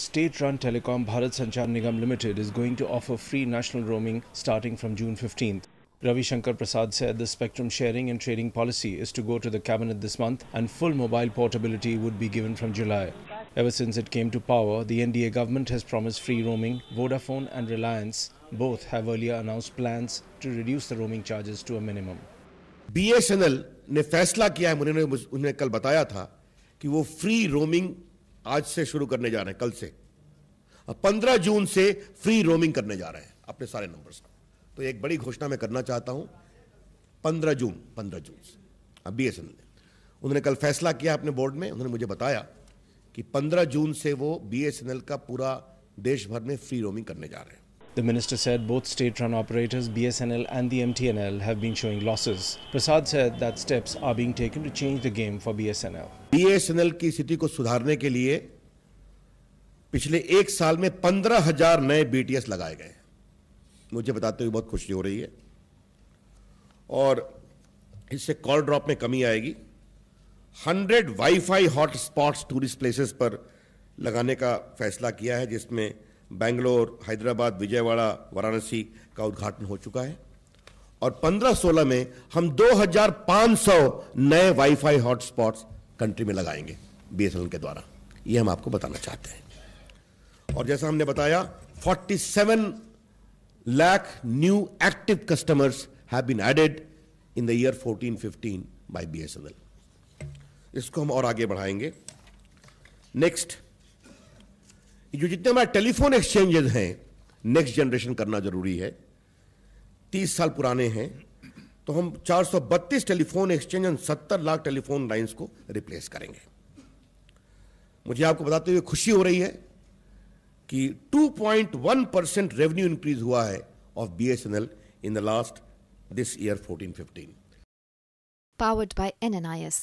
State-run telecom Bharat Sanchar Nigam Limited is going to offer free national roaming starting from June 15th. Ravi Shankar Prasad said the spectrum sharing and trading policy is to go to the cabinet this month and full mobile portability would be given from July. Ever since it came to power, the NDA government has promised free roaming. Vodafone and Reliance both have earlier announced plans to reduce the roaming charges to a minimum. BSNL ne फैसला kiya hai. उन्होंने उन्हें कल बताया tha ki wo free roaming आज से शुरू करने जा रहे हैं कल से पंद्रह जून से फ्री रोमिंग करने जा रहे हैं अपने सारे नंबर्स तो एक बड़ी घोषणा मैं करना चाहता हूं पंद्रह जून पंद्रह जून से अब बी एस एन ने उन्होंने कल फैसला किया अपने बोर्ड में उन्होंने मुझे बताया कि पंद्रह जून से वो बी एस एन एल का पूरा देश भर में फ्री रोमिंग करने जा रहे हैं The minister said both state-run operators BSNL and the MTNL have been showing losses. Prasad said that steps are being taken to change the game for BSNL. BSNL की स्थिति को सुधारने के लिए पिछले एक साल में 15,000 हजार नए बीटीएस लगाए गए मुझे बताते हुए बहुत खुशी हो रही है और इससे कॉल ड्रॉप में कमी आएगी hundred wifi hotspots tourist places पर लगाने का फैसला किया है जिसमें बेंगलोर हैदराबाद विजयवाड़ा वाराणसी का उद्घाटन हो चुका है और 15-16 में हम 2,500 नए वाईफाई हॉटस्पॉट्स कंट्री में लगाएंगे बीएसएनएल के द्वारा ये हम आपको बताना चाहते हैं और जैसा हमने बताया 47 lakh new active customers have been added in the year 14-15 by BSNL इसको हम और आगे बढ़ाएंगे नेक्स्ट जो जितने हमारे टेलीफोन एक्सचेंजेस हैं नेक्स्ट जनरेशन करना जरूरी है तीस साल पुराने हैं तो हम चार सौ बत्तीस टेलीफोन एक्सचेंज सत्तर लाख टेलीफोन लाइन्स को रिप्लेस करेंगे मुझे आपको बताते हुए खुशी हो रही है कि 2.1 परसेंट रेवेन्यू इंक्रीज हुआ है of B S N L in the last this year 14-15 N I S